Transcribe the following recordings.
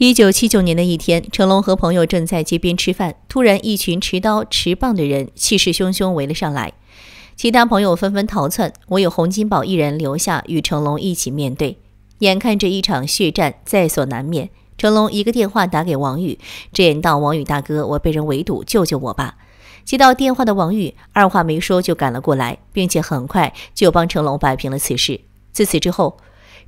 一九七九年的一天，成龙和朋友正在街边吃饭，突然一群持刀持棒的人气势汹汹围了上来，其他朋友纷纷逃窜，唯有洪金宝一人留下与成龙一起面对。眼看着一场血战在所难免，成龙一个电话打给王宇，直言道：“王宇大哥，我被人围堵，救救我吧！”接到电话的王宇二话没说就赶了过来，并且很快就帮成龙摆平了此事。自此之后。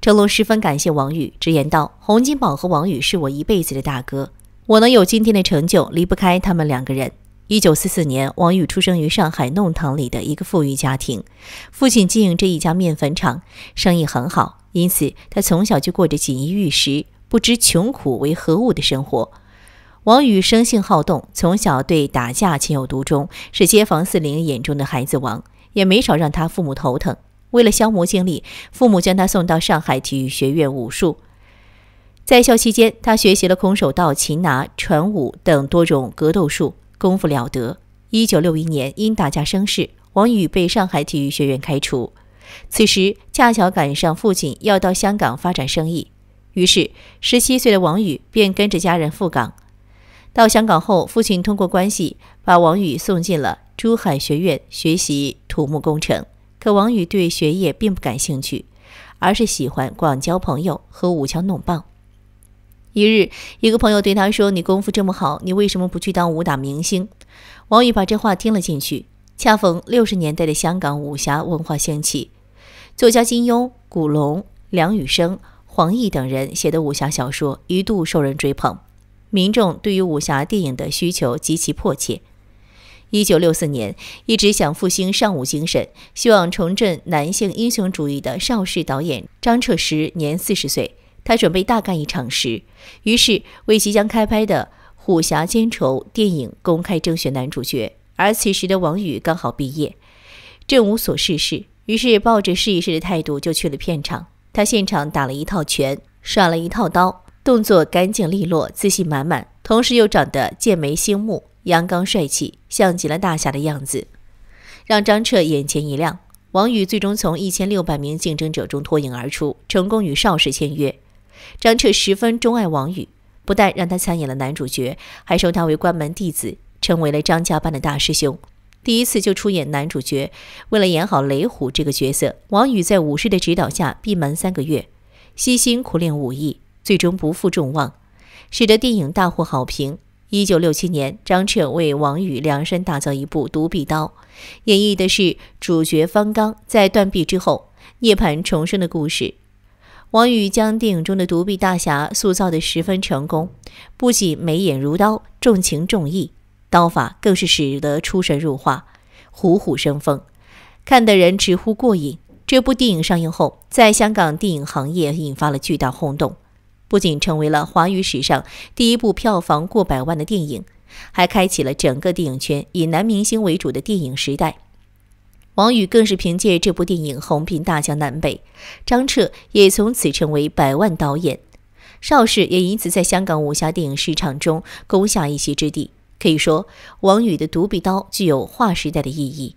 成龙十分感谢王宇，直言道：“洪金宝和王宇是我一辈子的大哥，我能有今天的成就，离不开他们两个人。”一九四四年，王宇出生于上海弄堂里的一个富裕家庭，父亲经营着一家面粉厂，生意很好，因此他从小就过着锦衣玉食、不知穷苦为何物的生活。王宇生性好动，从小对打架情有独钟，是街坊四邻眼中的孩子王，也没少让他父母头疼。为了消磨精力，父母将他送到上海体育学院武术。在校期间，他学习了空手道、擒拿、传武等多种格斗术，功夫了得。一九六一年，因打架生事，王宇被上海体育学院开除。此时恰巧赶上父亲要到香港发展生意，于是十七岁的王宇便跟着家人赴港。到香港后，父亲通过关系把王宇送进了珠海学院学习土木工程。可王羽对学业并不感兴趣，而是喜欢广交朋友和舞枪弄棒。一日，一个朋友对他说：“你功夫这么好，你为什么不去当武打明星？”王羽把这话听了进去。恰逢六十年代的香港武侠文化兴起，作家金庸、古龙、梁羽生、黄易等人写的武侠小说一度受人追捧，民众对于武侠电影的需求极其迫切。一九六四年，一直想复兴尚武精神，希望重振男性英雄主义的邵氏导演张彻时年四十岁，他准备大干一场时，于是为即将开拍的《虎侠歼仇》电影公开征选男主角。而此时的王羽刚好毕业，正无所事事，于是抱着试一试的态度就去了片场。他现场打了一套拳，耍了一套刀，动作干净利落，自信满满，同时又长得剑眉星目。阳刚帅气，像极了大侠的样子，让张彻眼前一亮。王宇最终从一千六百名竞争者中脱颖而出，成功与邵氏签约。张彻十分钟爱王宇，不但让他参演了男主角，还收他为关门弟子，成为了张家班的大师兄。第一次就出演男主角，为了演好雷虎这个角色，王宇在武士的指导下闭门三个月，悉心苦练武艺，最终不负众望，使得电影大获好评。一九六七年，张彻为王羽量身打造一部《独臂刀》，演绎的是主角方刚在断臂之后涅槃重生的故事。王羽将电影中的独臂大侠塑造得十分成功，不仅眉眼如刀，重情重义，刀法更是使得出神入化，虎虎生风，看的人直呼过瘾。这部电影上映后，在香港电影行业引发了巨大轰动。不仅成为了华语史上第一部票房过百万的电影，还开启了整个电影圈以男明星为主的电影时代。王宇更是凭借这部电影红遍大江南北，张彻也从此成为百万导演，邵氏也因此在香港武侠电影市场中攻下一席之地。可以说，王宇的《独臂刀》具有划时代的意义。《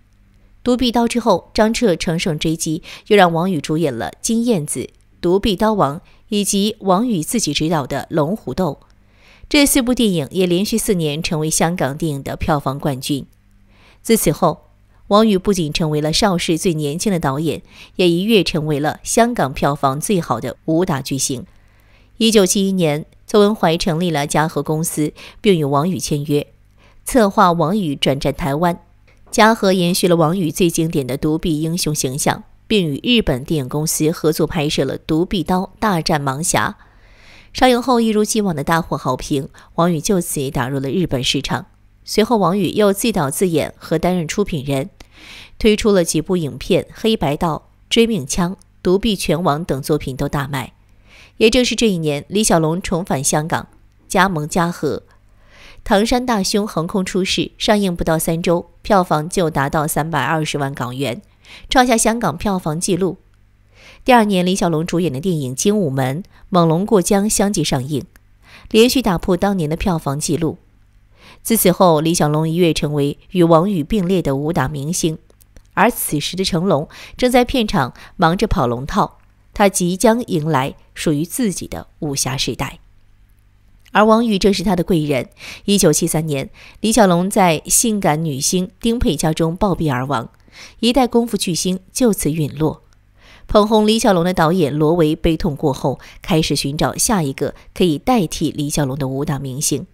独臂刀》之后，张彻乘胜追击，又让王宇主演了《金燕子》《独臂刀王》。以及王羽自己执导的《龙虎斗》，这四部电影也连续四年成为香港电影的票房冠军。自此后，王羽不仅成为了邵氏最年轻的导演，也一跃成为了香港票房最好的武打巨星。一九七一年，邹文怀成立了嘉禾公司，并与王羽签约，策划王羽转战台湾。嘉禾延续了王羽最经典的独臂英雄形象。并与日本电影公司合作拍摄了《独臂刀大战盲侠》，上映后一如既往的大获好评。王宇就此打入了日本市场。随后，王宇又自导自演和担任出品人，推出了几部影片《黑白道》《追命枪》《独臂拳王》等作品都大卖。也正是这一年，李小龙重返香港，加盟嘉禾，《唐山大兄》横空出世，上映不到三周，票房就达到三百二十万港元。创下香港票房纪录。第二年，李小龙主演的电影《精武门》《猛龙过江》相继上映，连续打破当年的票房纪录。自此后，李小龙一跃成为与王宇并列的武打明星。而此时的成龙正在片场忙着跑龙套，他即将迎来属于自己的武侠时代。而王宇正是他的贵人。一九七三年，李小龙在性感女星丁佩家中暴毙而亡。一代功夫巨星就此陨落，捧红李小龙的导演罗维悲痛过后，开始寻找下一个可以代替李小龙的武打明星。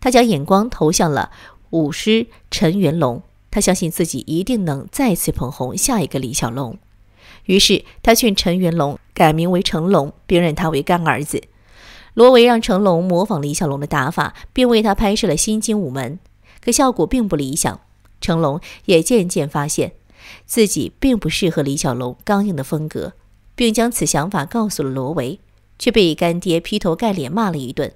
他将眼光投向了武师陈元龙，他相信自己一定能再次捧红下一个李小龙。于是他劝陈元龙改名为成龙，并认他为干儿子。罗维让成龙模仿李小龙的打法，并为他拍摄了《新精武门》，可效果并不理想。成龙也渐渐发现，自己并不适合李小龙刚硬的风格，并将此想法告诉了罗维，却被干爹劈头盖脸骂了一顿。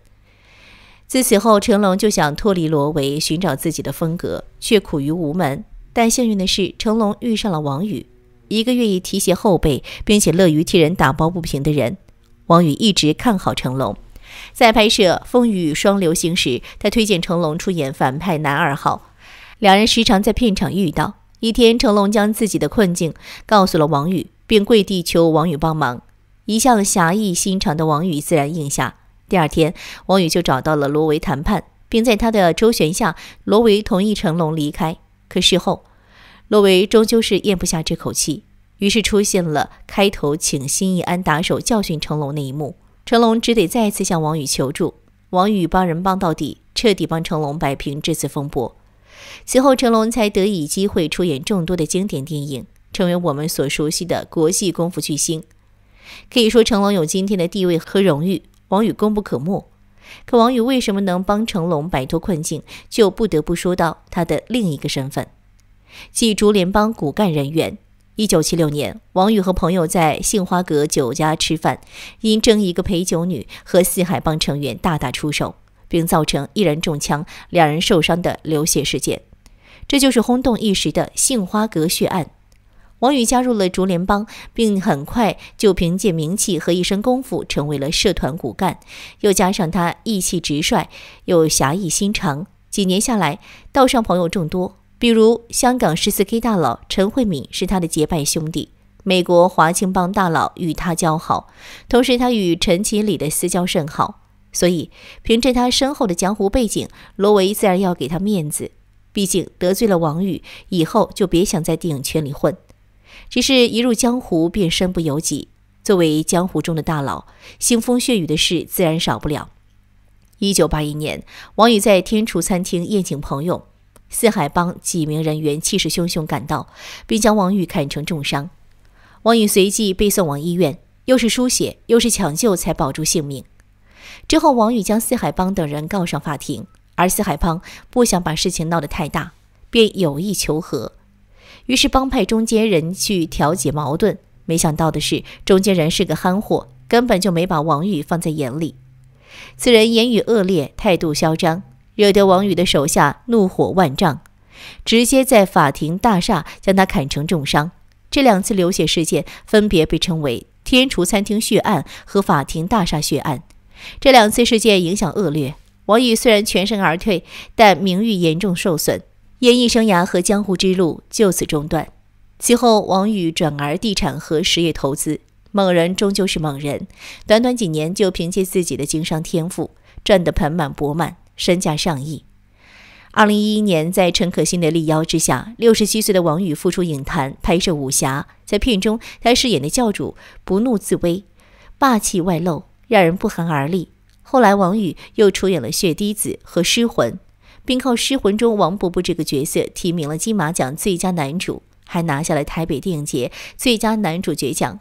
自此后，成龙就想脱离罗维，寻找自己的风格，却苦于无门。但幸运的是，成龙遇上了王宇，一个愿意提携后辈，并且乐于替人打抱不平的人。王宇一直看好成龙，在拍摄《风雨双流星》时，他推荐成龙出演反派男二号。两人时常在片场遇到。一天，成龙将自己的困境告诉了王宇，并跪地求王宇帮忙。一向侠义心肠的王宇自然应下。第二天，王宇就找到了罗维谈判，并在他的周旋下，罗维同意成龙离开。可事后，罗维终究是咽不下这口气，于是出现了开头请新义安打手教训成龙那一幕。成龙只得再次向王宇求助，王宇帮人帮到底，彻底帮成龙摆平这次风波。此后，成龙才得以机会出演众多的经典电影，成为我们所熟悉的国际功夫巨星。可以说，成龙有今天的地位和荣誉，王羽功不可没。可王羽为什么能帮成龙摆脱困境，就不得不说到他的另一个身份——即竹联帮骨干人员。一九七六年，王羽和朋友在杏花阁酒家吃饭，因争一个陪酒女，和四海帮成员大打出手。并造成一人中枪、两人受伤的流血事件，这就是轰动一时的“杏花阁血案”。王宇加入了竹联帮，并很快就凭借名气和一身功夫成为了社团骨干。又加上他义气直率，又侠义心肠，几年下来，道上朋友众多。比如，香港十四 K 大佬陈惠敏是他的结拜兄弟；美国华青帮大佬与他交好；同时，他与陈其礼的私交甚好。所以，凭着他深厚的江湖背景，罗维自然要给他面子。毕竟得罪了王宇，以后就别想在电影圈里混。只是一入江湖便身不由己。作为江湖中的大佬，腥风血雨的事自然少不了。一九八一年，王宇在天厨餐厅宴请朋友，四海帮几名人员气势汹汹赶到，并将王宇砍成重伤。王宇随即被送往医院，又是输血又是抢救，才保住性命。之后，王宇将四海帮等人告上法庭，而四海帮不想把事情闹得太大，便有意求和。于是，帮派中间人去调解矛盾。没想到的是，中间人是个憨货，根本就没把王宇放在眼里。此人言语恶劣，态度嚣张，惹得王宇的手下怒火万丈，直接在法庭大厦将他砍成重伤。这两次流血事件分别被称为“天厨餐厅血案”和“法庭大厦血案”。这两次事件影响恶劣，王宇虽然全身而退，但名誉严重受损，演艺生涯和江湖之路就此中断。此后，王宇转而地产和实业投资。猛人终究是猛人，短短几年就凭借自己的经商天赋赚得盆满钵满，身价上亿。二零一一年，在陈可辛的力邀之下，六十七岁的王宇复出影坛，拍摄武侠。在片中，他饰演的教主不怒自威，霸气外露。让人不寒而栗。后来，王羽又出演了《血滴子》和《失魂》，并靠《失魂》中王伯伯这个角色提名了金马奖最佳男主，还拿下了台北电影节最佳男主角奖。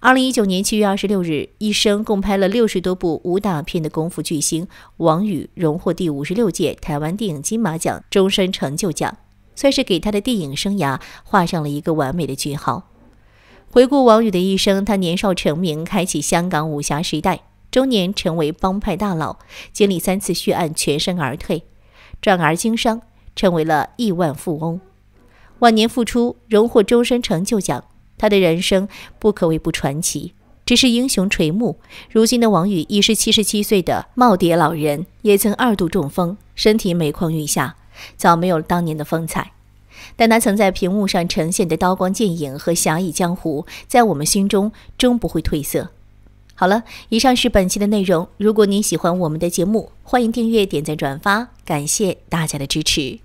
二零一九年七月二十六日，一生共拍了六十多部武打片的功夫巨星王羽，荣获第五十六届台湾电影金马奖终身成就奖，算是给他的电影生涯画上了一个完美的句号。回顾王宇的一生，他年少成名，开启香港武侠时代；中年成为帮派大佬，经历三次血案全身而退，转而经商，成为了亿万富翁。晚年复出，荣获终身成就奖。他的人生不可谓不传奇，只是英雄垂暮。如今的王宇已是七十七岁的耄耋老人，也曾二度中风，身体每况愈下，早没有了当年的风采。但他曾在屏幕上呈现的刀光剑影和侠义江湖，在我们心中终不会褪色。好了，以上是本期的内容。如果您喜欢我们的节目，欢迎订阅、点赞、转发，感谢大家的支持。